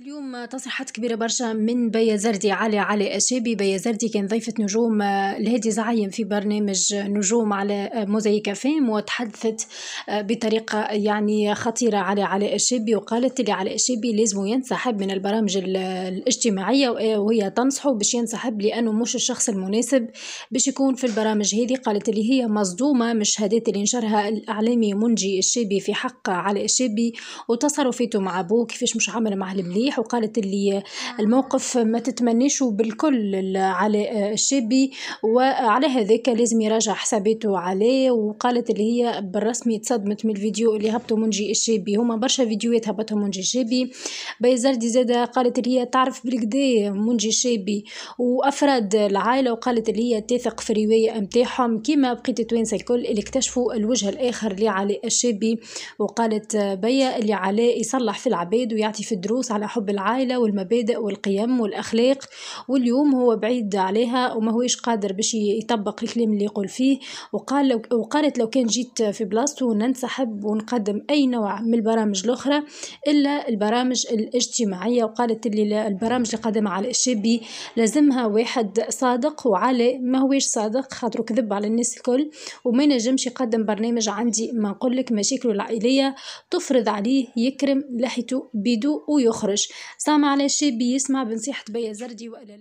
اليوم تصريحات كبيرة برشا من بيا زردي علي أشابي زردي كان ضيفة نجوم الهادي آه، زعيم في برنامج نجوم على آه، موزايك فام وتحدثت آه، بطريقة يعني خطيرة على علي أشابي وقالت اللي علي أشابي لازم ينسحب من البرامج الاجتماعية وهي تنصحه باش ينسحب لأنه مش الشخص المناسب باش يكون في البرامج هذه قالت اللي هي مصدومة من الشهادات اللي نشرها الإعلامي منجي الشابي في حق علي أشابي وتصرفاته مع أبوه كيفاش مش عمل مع المليح صريح وقالت اللي نعم. الموقف ما تتمنيش بالكل على الشابي وعلى هذاك لازم يراجع حساباته عليه وقالت اللي هي بالرسمي تصدمت من الفيديو اللي هبطوا منجي الشابي هما برشا فيديوهات هبطهم منجي الشابي بيزردي زاده قالت اللي هي تعرف بالكدا منجي الشابي وافراد العائله وقالت اللي هي تثق في الروايه نتاعهم كيما بقيت التوانسه الكل اللي اكتشفوا الوجه الاخر لعلي الشابي وقالت بيا اللي علاء يصلح في العباد ويعطي في الدروس على حب حب العائلة والمبادئ والقيم والأخلاق واليوم هو بعيد عليها وما هوش قادر باش يطبق الكلام اللي يقول فيه وقال لو وقالت لو كان جيت في بلاصته ننسحب ونقدم أي نوع من البرامج الأخرى إلا البرامج الاجتماعية وقالت اللي البرامج اللي قدم على الشابي لازمها واحد صادق وعلى ما هوش صادق خاطر كذب على الناس الكل وما ينجمش يقدم برنامج عندي ما نقول لك مشاكله العائلية تفرض عليه يكرم لحيته بيدو ويخرج سامع على شي يسمع بنصيحة بيا زردي وقال